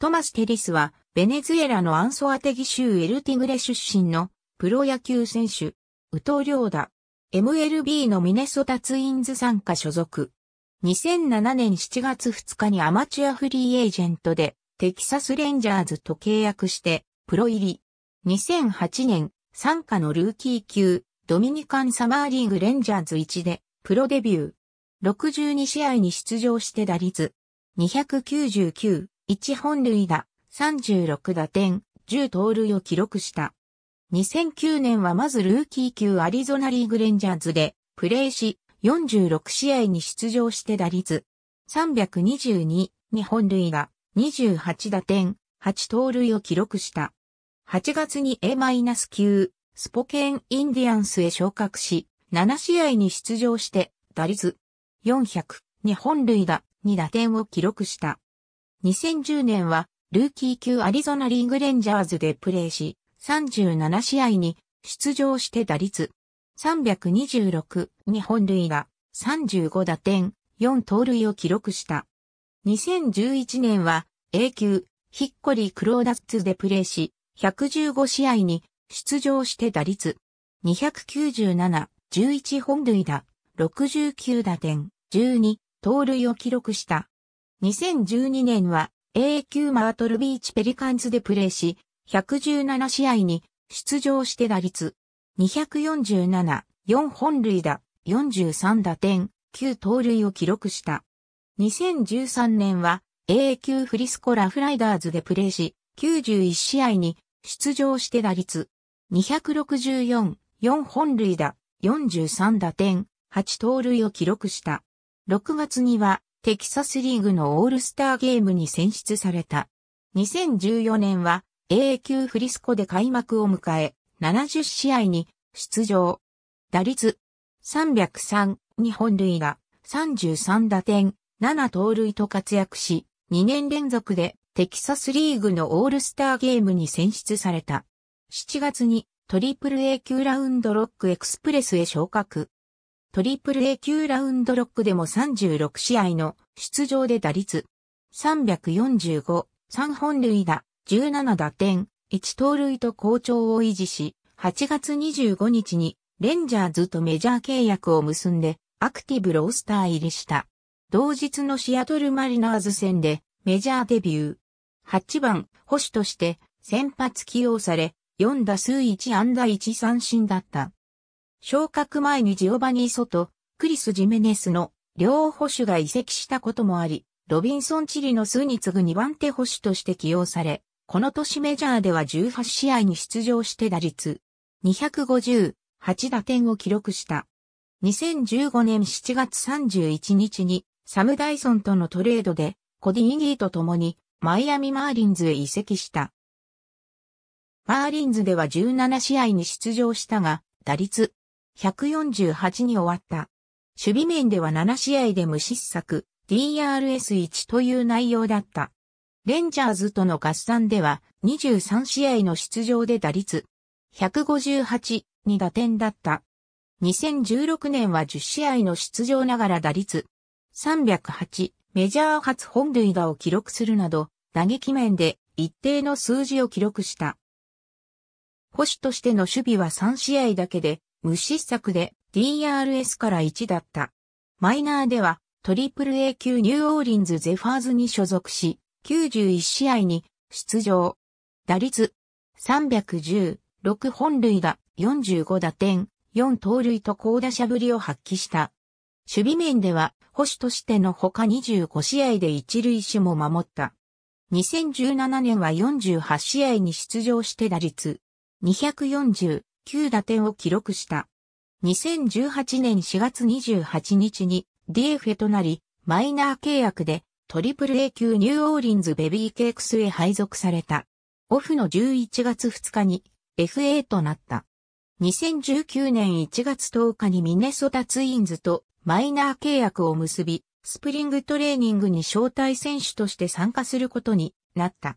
トマス・テリスは、ベネズエラのアンソアテギ州エルティグレ出身のプロ野球選手、ウトリョーダ、MLB のミネソタツインズ参加所属。2007年7月2日にアマチュアフリーエージェントでテキサスレンジャーズと契約してプロ入り。2008年参加のルーキー級ドミニカンサマーリーグレンジャーズ1でプロデビュー。62試合に出場して打率299、1本塁打、36打点、10盗塁を記録した。2009年はまずルーキー級アリゾナリーグレンジャーズでプレーし46試合に出場して打率322、2本類が28打点、8盗塁を記録した。8月に A-9 スポケンインディアンスへ昇格し7試合に出場して打率400、2本類が2打点を記録した。2010年はルーキー級アリゾナリーグレンジャーズでプレーし、37試合に出場して打率326に本塁打35打点4盗塁を記録した。2011年は A 級ヒッコリー・クローダッツでプレーし、115試合に出場して打率297、11本塁打、69打点、12、盗塁を記録した。2012年は A 級マートルビーチペリカンズでプレーし、117試合に出場して打率247、4本塁打、43打点、9盗塁を記録した。2013年は A 級フリスコラフライダーズでプレーし、91試合に出場して打率264、4本塁打、43打点、8盗塁を記録した。6月にはテキサスリーグのオールスターゲームに選出された。2014年は AA 級フリスコで開幕を迎え、70試合に出場。打率303、日本塁が33打点、7盗塁と活躍し、2年連続でテキサスリーグのオールスターゲームに選出された。7月にトリプル A 級ラウンドロックエクスプレスへ昇格。トリプル A 級ラウンドロックでも36試合の出場で打率345、3本塁打、17打点、1盗塁と好調を維持し、8月25日にレンジャーズとメジャー契約を結んでアクティブロースター入りした。同日のシアトルマリナーズ戦でメジャーデビュー。8番、保守として先発起用され、4打数1安打1三振だった。昇格前にジオバニー・ソとクリス・ジメネスの両保守が移籍したこともあり、ロビンソン・チリの数に次ぐ2番手保守として起用され、この年メジャーでは18試合に出場して打率258打点を記録した。2015年7月31日にサム・ダイソンとのトレードでコディ・イギーと共にマイアミ・マーリンズへ移籍した。マーリンズでは17試合に出場したが、打率148に終わった。守備面では7試合で無失策、DRS1 という内容だった。レンジャーズとの合算では23試合の出場で打率158に打点だった。2016年は10試合の出場ながら打率308メジャー初本塁打を記録するなど打撃面で一定の数字を記録した。保守としての守備は3試合だけで無失策で DRS から1だった。マイナーでは、トリプル A 級ニューオーリンズゼファーズに所属し、91試合に出場。打率310、6本塁打、45打点、4盗塁と高打者ぶりを発揮した。守備面では、保守としての他25試合で一塁手も守った。2017年は48試合に出場して打率240、9打点を記録した。2018年4月28日に d f となり、マイナー契約で AAA 級ニューオーリンズベビーケークスへ配属された。オフの11月2日に FA となった。2019年1月10日にミネソタツインズとマイナー契約を結び、スプリングトレーニングに招待選手として参加することになった。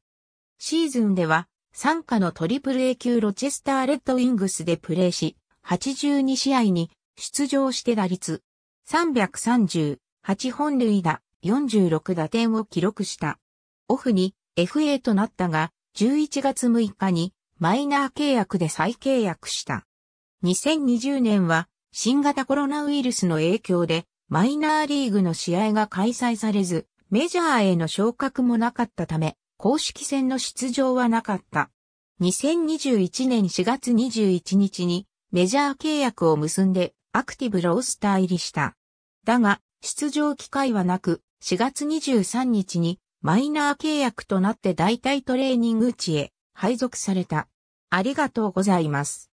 シーズンでは参加のトリプル A 級ロチェスターレッドウィングスでプレーし、82試合に出場して打率338本塁打46打点を記録した。オフに FA となったが、11月6日にマイナー契約で再契約した。2020年は新型コロナウイルスの影響でマイナーリーグの試合が開催されず、メジャーへの昇格もなかったため、公式戦の出場はなかった。2021年4月21日にメジャー契約を結んでアクティブロースター入りした。だが、出場機会はなく、4月23日にマイナー契約となって代替トレーニング地へ配属された。ありがとうございます。